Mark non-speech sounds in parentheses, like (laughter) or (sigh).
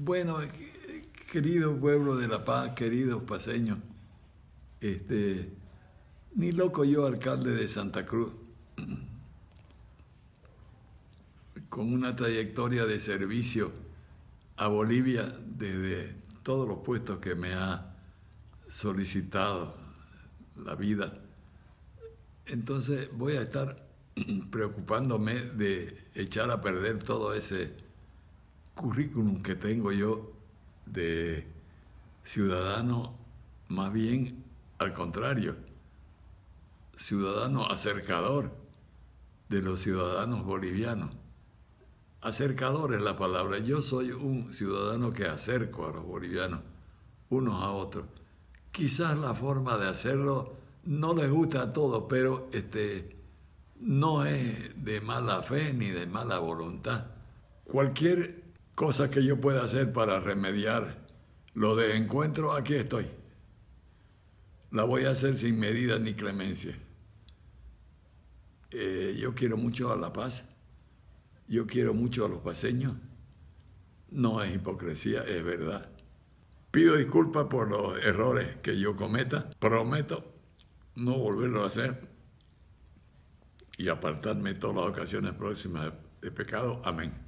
Bueno, eh, querido pueblo de La Paz, queridos paseños, este, ni loco yo, alcalde de Santa Cruz, (clears throat) con una trayectoria de servicio a Bolivia desde todos los puestos que me ha solicitado la vida. Entonces voy a estar (clears throat) preocupándome de echar a perder todo ese currículum que tengo yo de ciudadano, más bien al contrario, ciudadano acercador de los ciudadanos bolivianos. Acercador es la palabra. Yo soy un ciudadano que acerco a los bolivianos unos a otros. Quizás la forma de hacerlo no les gusta a todos, pero este, no es de mala fe ni de mala voluntad. Cualquier cosas que yo pueda hacer para remediar lo de encuentro, aquí estoy. La voy a hacer sin medida ni clemencia. Eh, yo quiero mucho a La Paz, yo quiero mucho a los paseños. No es hipocresía, es verdad. Pido disculpas por los errores que yo cometa, prometo no volverlo a hacer y apartarme todas las ocasiones próximas de pecado. Amén.